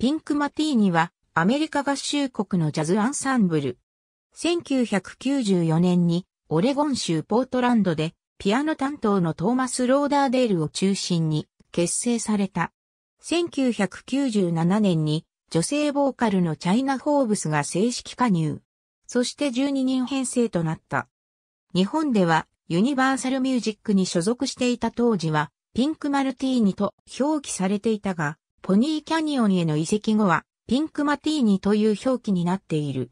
ピンクマティーニはアメリカ合衆国のジャズアンサンブル。1994年にオレゴン州ポートランドでピアノ担当のトーマス・ローダーデールを中心に結成された。1997年に女性ボーカルのチャイナ・ホーブスが正式加入。そして12人編成となった。日本ではユニバーサルミュージックに所属していた当時はピンクマルティーニと表記されていたが、ポニーキャニオンへの移籍後は、ピンクマティーニという表記になっている。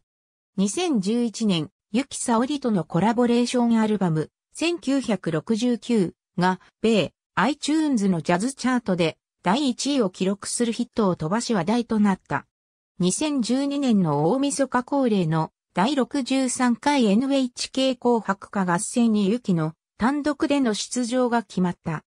2011年、ユキサオリとのコラボレーションアルバム、1969が、米、iTunes のジャズチャートで、第1位を記録するヒットを飛ばし話題となった。2012年の大晦日恒例の第63回 NHK 紅白歌合戦にユキの単独での出場が決まった。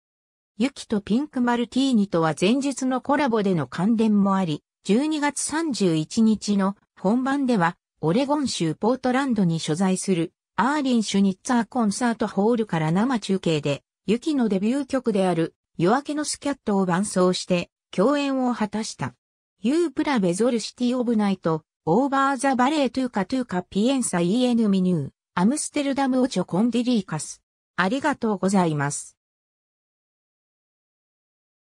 ユキとピンクマルティーニとは前日のコラボでの関連もあり、12月31日の本番では、オレゴン州ポートランドに所在するアーリン・シュニッツァーコンサートホールから生中継で、ユキのデビュー曲である夜明けのスキャットを伴奏して共演を果たした。ユープラベゾルシティ・オブ・ナイト、オーバー・ザ・バレー・トゥーカ・トゥーカ・ピエンサ・イエヌ・ミニュー、アムステルダム・オチョ・コンディリーカス。ありがとうございます。